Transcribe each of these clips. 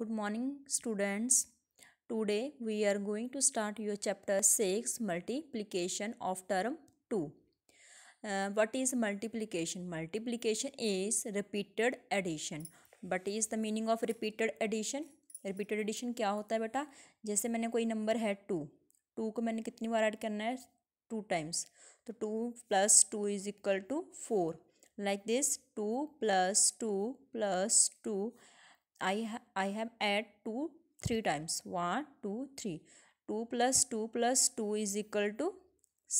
good morning students today we are going to start your chapter 6 multiplication of term 2 uh, what is multiplication multiplication is repeated addition what is the meaning of repeated addition repeated addition क्या होता है बेटा जैसे मैंने कोई number है to to को मैंने कितनी बार ऐड करना है टू टाइम्स तो two plus two is equal to four like this two plus two plus two I I have add two three times one two three two plus two plus two is equal to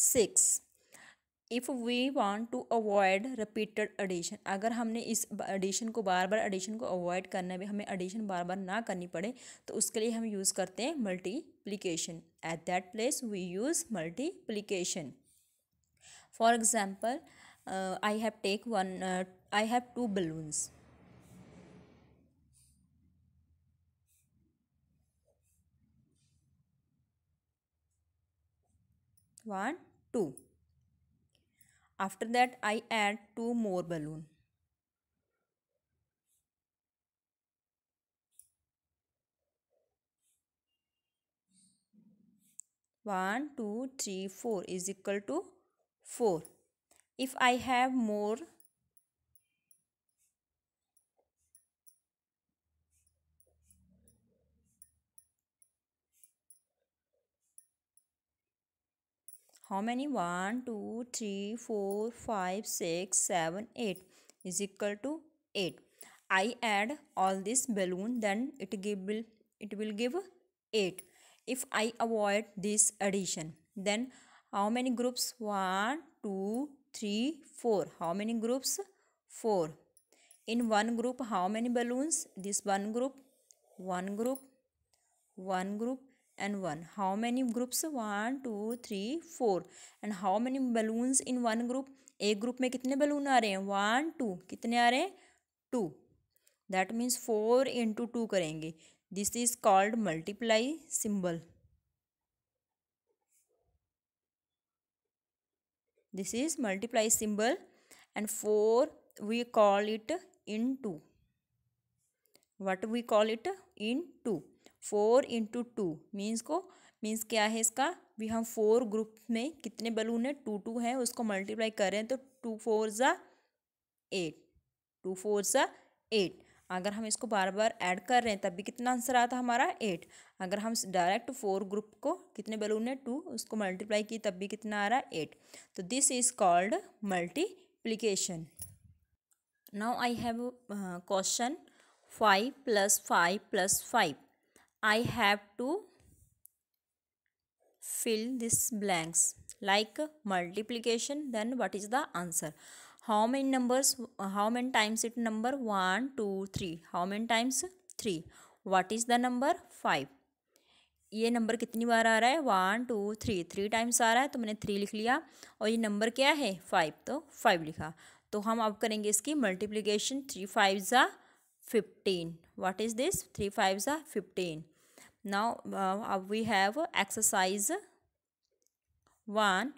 six if we want to avoid repeated addition अगर हमने इस addition को बार बार addition को avoid करना है हमें addition बार बार ना करनी पड़े तो उसके लिए हम यूज़ करते हैं multiplication at that place we use multiplication for example I have take one I have two balloons 1 2 after that i add two more balloon One, two, three, four is equal to 4 if i have more how many 1 2 3 4 5 6 7 8 is equal to 8 i add all this balloon then it give it will give 8 if i avoid this addition then how many groups 1 2 3 4 how many groups 4 in one group how many balloons this one group one group one group and 1 how many groups 1 2 3 4 and how many balloons in one group एक group में कितने balloon आ रहे हैं one two कितने आ रहे हैं two that means four into two करेंगे this is called multiply symbol this is multiply symbol and 4 we call it into what we call it into four into two means को means क्या है इसका भी हम four group में कितने balloon है टू टू हैं उसको मल्टीप्लाई करें तो टू फोर ज़ा एट टू फोर ज़ा एट अगर हम इसको बार बार ऐड कर रहे हैं तब भी कितना आंसर आता हमारा एट अगर हम डायरेक्ट फोर ग्रुप को कितने बलून है टू उसको मल्टीप्लाई की तब भी कितना आ रहा है एट तो this is called multiplication now I have question five plus five plus five I have to fill this blanks like multiplication then what is the answer how many numbers how many times it number one two three how many times three what is the number five ये number कितनी बार आ रहा है one two three three times आ रहा है तो मैंने थ्री लिख लिया और ये नंबर क्या है फाइव तो फाइव लिखा तो हम अब करेंगे इसकी मल्टीप्लीकेशन थ्री फाइव ज़ा 15 what is this 3 fives are 15 now uh, uh, we have exercise 1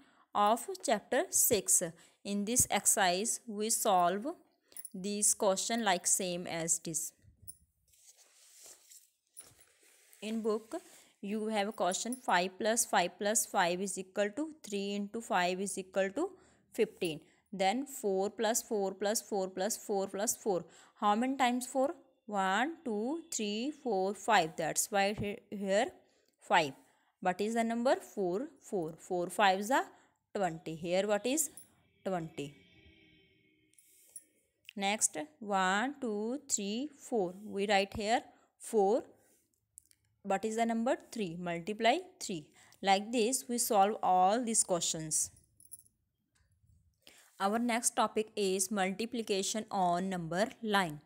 of chapter 6 in this exercise we solve these question like same as this in book you have question 5 plus 5 plus 5 is equal to 3 into 5 is equal to 15 then 4 plus 4 plus 4 plus 4 plus 4. How many times 4? 1, 2, 3, 4, 5. That's why here 5. What is the number? 4, 4. 4, 5 is the 20. Here what is 20. Next 1, 2, 3, 4. We write here 4. What is the number? 3. Multiply 3. Like this we solve all these questions. Our next topic is multiplication on number line.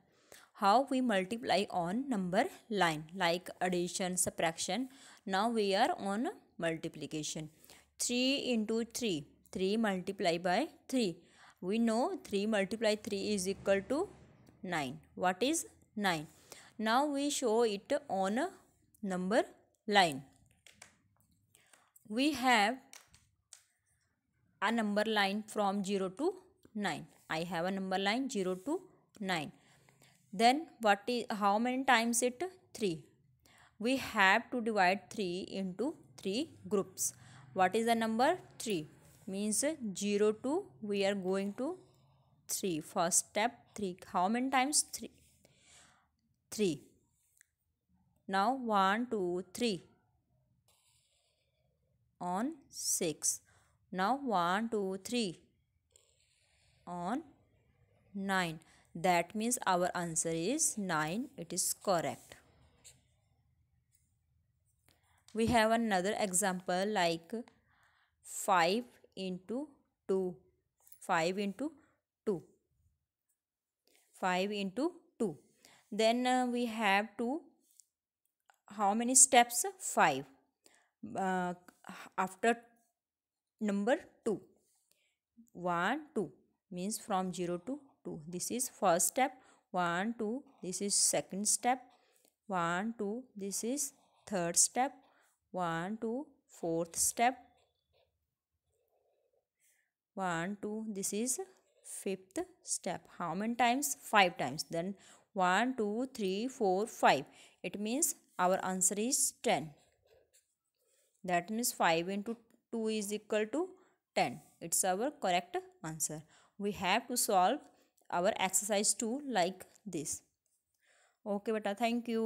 How we multiply on number line like addition, subtraction. Now we are on multiplication. 3 into 3. 3 multiply by 3. We know 3 multiply 3 is equal to 9. What is 9? Now we show it on number line. We have a number line from 0 to 9 i have a number line 0 to 9 then what is how many times it 3 we have to divide 3 into 3 groups what is the number 3 means 0 to we are going to 3 first step 3 how many times 3 3 now 1 2 3 on 6 now 1 2 3 on 9 that means our answer is 9 it is correct we have another example like 5 into 2 5 into 2 5 into 2 then uh, we have to how many steps 5 uh, after number 2 1 2 means from 0 to 2 this is first step 1 2 this is second step 1 2 this is third step 1 2 fourth step 1 2 this is fifth step how many times five times then 1 2 3 4 5 it means our answer is 10 that means 5 into 2 is equal to 10 it's our correct answer we have to solve our exercise 2 like this okay beta thank you